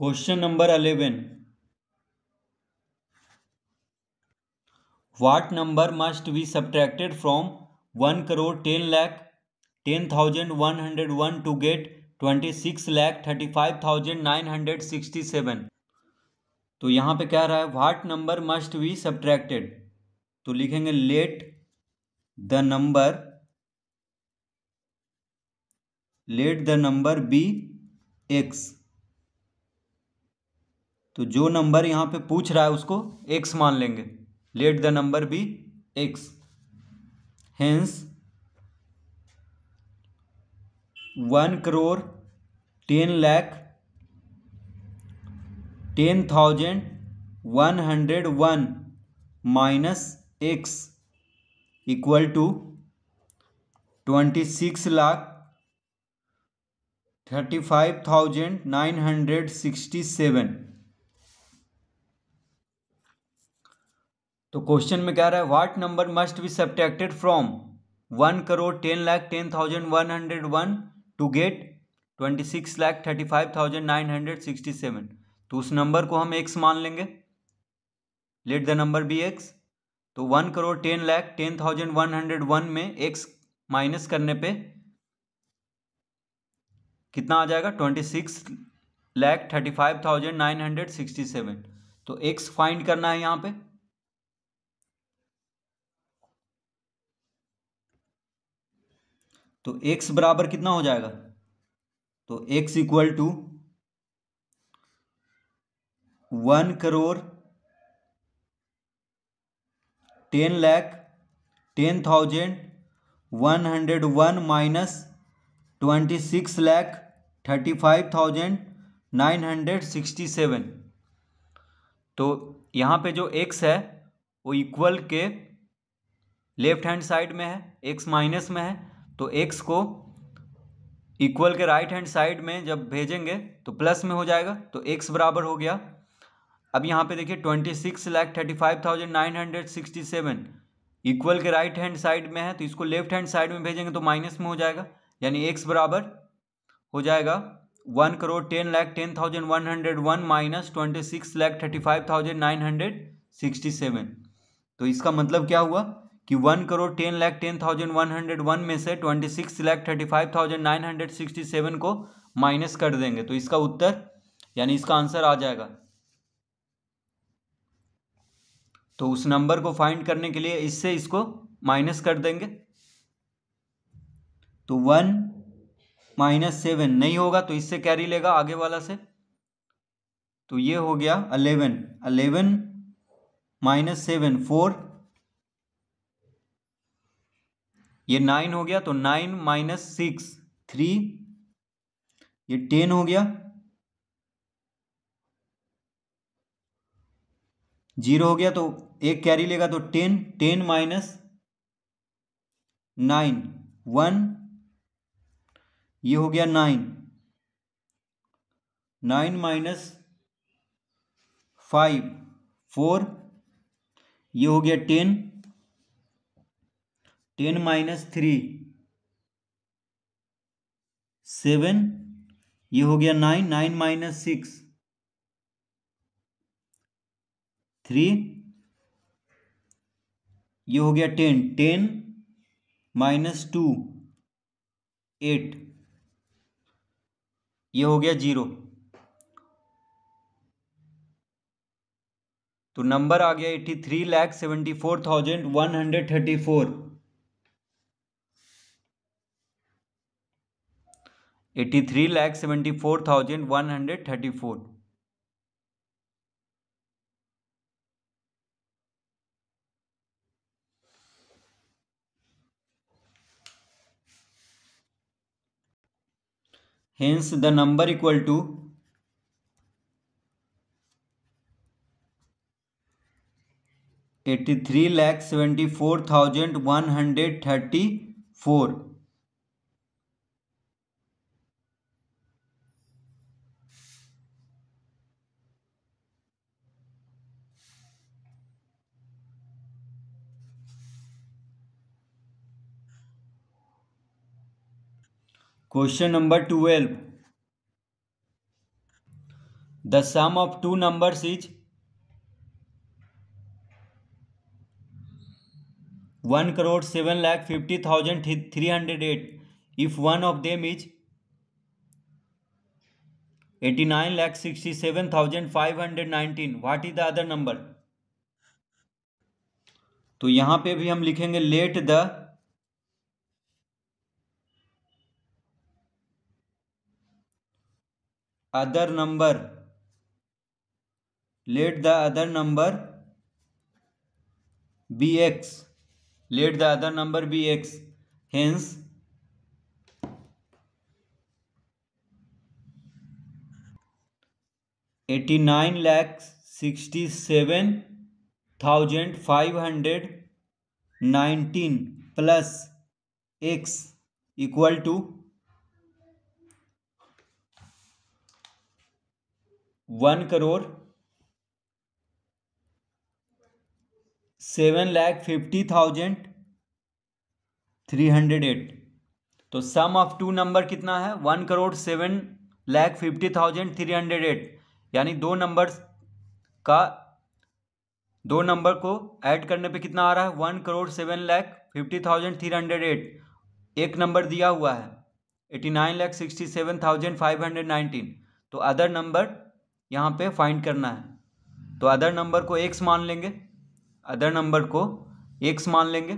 question number eleven what number must be subtracted from one crore ten lakh ten thousand one hundred one to get twenty six lakh thirty five thousand nine hundred sixty seven तो यहाँ पे क्या रहा है what number must be subtracted तो लिखेंगे let the number let the number be x तो जो नंबर यहाँ पे पूछ रहा है उसको एक्स मान लेंगे let the number be x hence one crore ten lakh ten thousand one hundred one minus x equal to twenty six lakh thirty five thousand nine hundred sixty seven तो क्वेश्चन में कह रहा है what number must be subtracted from one crore ten lakh ten thousand one hundred one to get twenty six lakh thirty five thousand nine hundred sixty seven तो उस number को हम x मान लेंगे let the number be x तो one crore ten lakh ten thousand one hundred one में x minus करने पे कितना आ जाएगा twenty six lakh thirty five thousand nine hundred sixty seven तो एक्स फाइंड करना है यहाँ पे तो एक्स बराबर कितना हो जाएगा तो x equal to one crore ten lakh ten thousand one hundred one minus twenty six lakh thirty five thousand nine hundred sixty seven तो यहाँ पे जो एक्स है वो इक्वल के लेफ्ट हैंड साइड में है एक्स माइनस में है तो एक्स को इक्वल के राइट हैंड साइड में जब भेजेंगे तो प्लस में हो जाएगा तो एक्स बराबर हो गया अब यहाँ पे देखिए twenty six lakh thirty five thousand nine hundred sixty seven equal के राइट हैंड साइड में है तो इसको लेफ्ट हैंड साइड में भेजेंगे तो माइनस में हो जाएगा यानी एक्स बराबर हो जाएगा one crore ten lakh ten thousand one hundred one minus twenty six lakh thirty five thousand nine hundred sixty seven तो इसका मतलब क्या हुआ कि one crore ten lakh ten thousand one hundred one में से twenty six lakh thirty five thousand nine hundred sixty seven को minus कर देंगे तो इसका उत्तर यानी इसका आंसर आ जाएगा तो उस नंबर को फाइंड करने के लिए इससे इसको माइनस कर देंगे तो वन माइनस सेवन नहीं होगा तो इससे कैरी लेगा आगे वाला से तो ये हो गया eleven eleven minus seven four ये नाइन हो गया तो नाइन माइनस सिक्स थ्री ये टेन हो गया जीरो हो गया तो एक कैरी लेगा तो ten ten minus nine one ये हो गया nine nine minus five four ये हो गया ten ten minus three seven ये हो गया nine nine minus six three ये हो गया ten ten minus two eight ये हो गया जीरो तो नंबर आ गया eighty three lakh seventy four thousand one hundred thirty four eighty three lakh seventy four thousand one hundred thirty four hence the number equal to eighty three lakh seventy four thousand one hundred thirty four question number twelve the sum of two numbers is one crore seven lakh fifty thousand three hundred eight if one of them is eighty nine lakh sixty seven thousand five hundred nineteen what is the other number तो यहां पे भी हम लिखेंगे let the other number let the other number be x let the other number be x hence eighty nine lakhs sixty seven thousand five hundred nineteen plus x equal to one crore seven lakh fifty thousand three hundred eight तो sum of two number कितना है one crore seven lakh fifty thousand three hundred eight यानी दो number का दो number को add करने पे कितना आ रहा है one crore seven lakh fifty thousand three hundred eight एक नंबर दिया हुआ है eighty nine lakh sixty seven thousand five hundred nineteen तो अदर नंबर यहाँ पे फाइंड करना है तो अदर नंबर को एक्स मान लेंगे अदर नंबर को एक्स मान लेंगे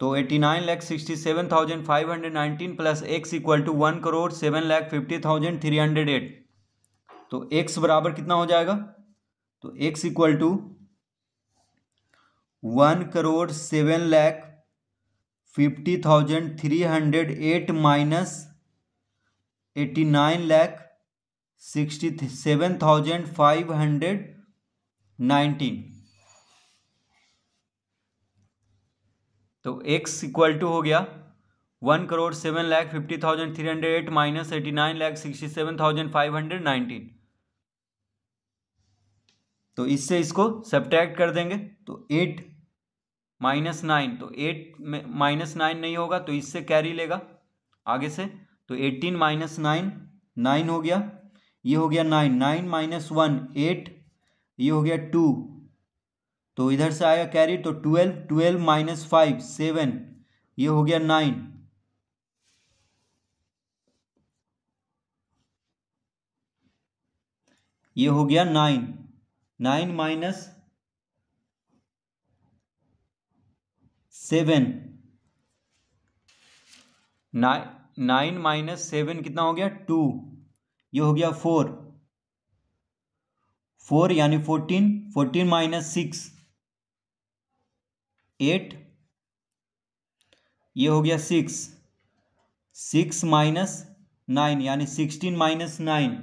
तो eighty nine lakh sixty seven thousand five hundred nineteen plus x equal to one crore seven lakh fifty thousand three hundred eight तो एक्स बराबर कितना हो जाएगा तो x equal to one crore seven lakh fifty thousand three hundred eight minus eighty nine lakh sixty seven thousand five hundred nineteen तो x equal to हो गया one crore seven lakh fifty thousand three hundred eight minus eighty nine lakh sixty seven thousand five hundred nineteen तो इससे इसको subtract कर देंगे तो eight minus nine तो एट में माइनस नाइन नहीं होगा तो इससे कैरी लेगा आगे से तो एटीन माइनस नाइन नाइन हो गया ये हो गया nine nine minus one eight ये हो गया टू तो इधर से आया कैरी तो twelve twelve minus five seven ये हो गया नाइन ये हो गया nine nine minus seven nine nine minus seven कितना हो गया टू ये हो गया फोर फोर यानी fourteen fourteen minus six eight ये हो गया सिक्स सिक्स माइनस नाइन यानी सिक्सटीन माइनस नाइन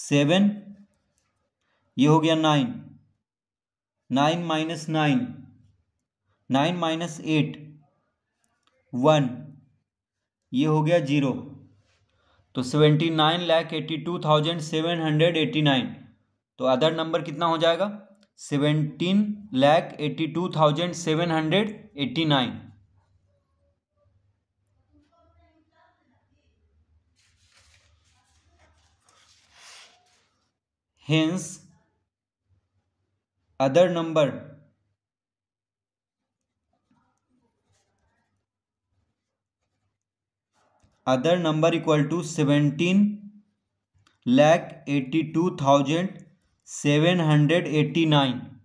सेवन ये हो गया nine nine minus nine nine minus eight one ये हो गया जीरो तो seventy nine lakh eighty two thousand seven hundred eighty nine तो अदर नंबर कितना हो जाएगा seventeen lakh eighty two thousand seven hundred eighty nine hence other number other number equal to seventeen lakh eighty two thousand seven hundred eighty nine